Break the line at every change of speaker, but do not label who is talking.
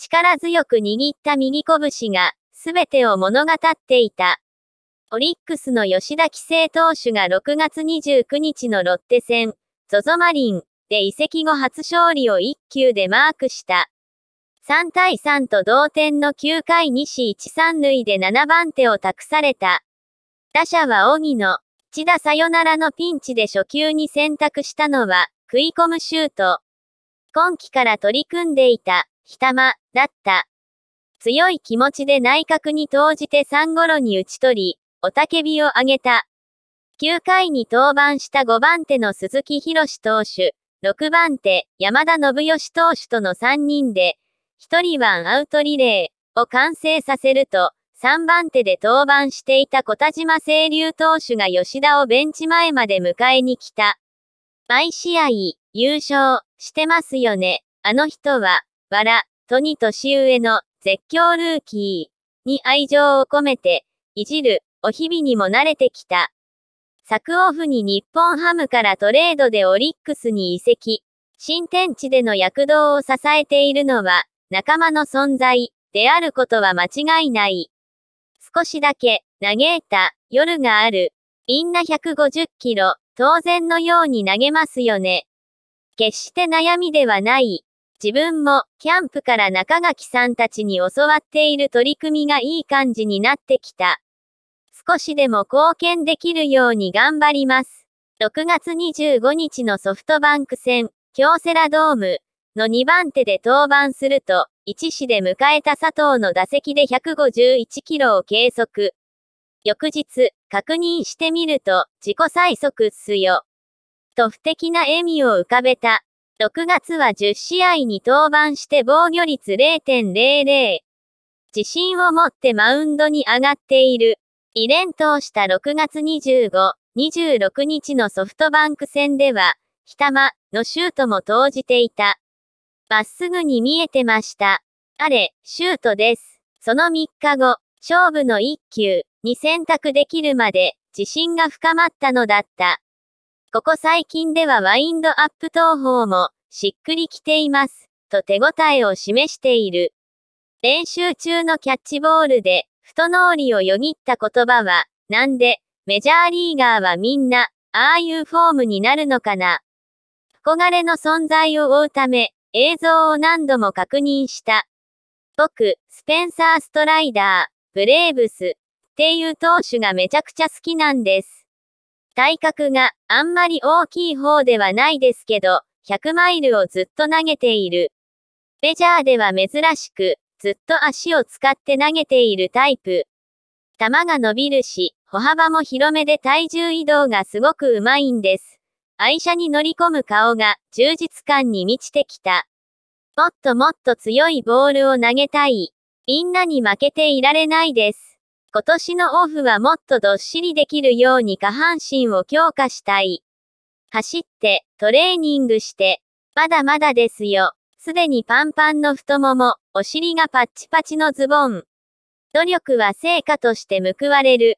力強く握った右拳が、すべてを物語っていた。オリックスの吉田規制投手が6月29日のロッテ戦、ゾゾマリンで移籍後初勝利を1球でマークした。3対3と同点の9回西一三塁で7番手を託された。打者は荻野、千田サヨナラのピンチで初球に選択したのは、食い込むシュート。今季から取り組んでいた、ひたま、だった。強い気持ちで内角に投じて3ごろに打ち取り、おたけびを上げた。9回に登板した5番手の鈴木博士投手、6番手、山田信義投手との3人で、1人ワンアウトリレーを完成させると、3番手で登板していた小田島清流投手が吉田をベンチ前まで迎えに来た。毎試合、優勝してますよね、あの人は。わら、とに年上の絶叫ルーキーに愛情を込めて、いじる、お日々にも慣れてきた。昨オフに日本ハムからトレードでオリックスに移籍。新天地での躍動を支えているのは、仲間の存在、であることは間違いない。少しだけ、嘆いた、夜がある。みんな150キロ、当然のように投げますよね。決して悩みではない。自分も、キャンプから中垣さんたちに教わっている取り組みがいい感じになってきた。少しでも貢献できるように頑張ります。6月25日のソフトバンク戦、京セラドームの2番手で登板すると、1死で迎えた佐藤の打席で151キロを計測。翌日、確認してみると、自己最速っすよ。と不敵な笑みを浮かべた。6月は10試合に登板して防御率0.00。自信を持ってマウンドに上がっている。2連投した6月25、26日のソフトバンク戦では、北間のシュートも投じていた。まっすぐに見えてました。あれ、シュートです。その3日後、勝負の1球に選択できるまで自信が深まったのだった。ここ最近ではワインドアップ投法もしっくりきています、と手応えを示している。練習中のキャッチボールで、と脳裏をよぎった言葉は、なんで、メジャーリーガーはみんな、ああいうフォームになるのかな。憧れの存在を追うため、映像を何度も確認した。僕、スペンサー・ストライダー、ブレーブス、っていう投手がめちゃくちゃ好きなんです。体格があんまり大きい方ではないですけど、100マイルをずっと投げている。メジャーでは珍しく、ずっと足を使って投げているタイプ。球が伸びるし、歩幅も広めで体重移動がすごくうまいんです。愛車に乗り込む顔が充実感に満ちてきた。もっともっと強いボールを投げたい。みんなに負けていられないです。今年のオフはもっとどっしりできるように下半身を強化したい。走って、トレーニングして。まだまだですよ。すでにパンパンの太もも、お尻がパッチパチのズボン。努力は成果として報われる。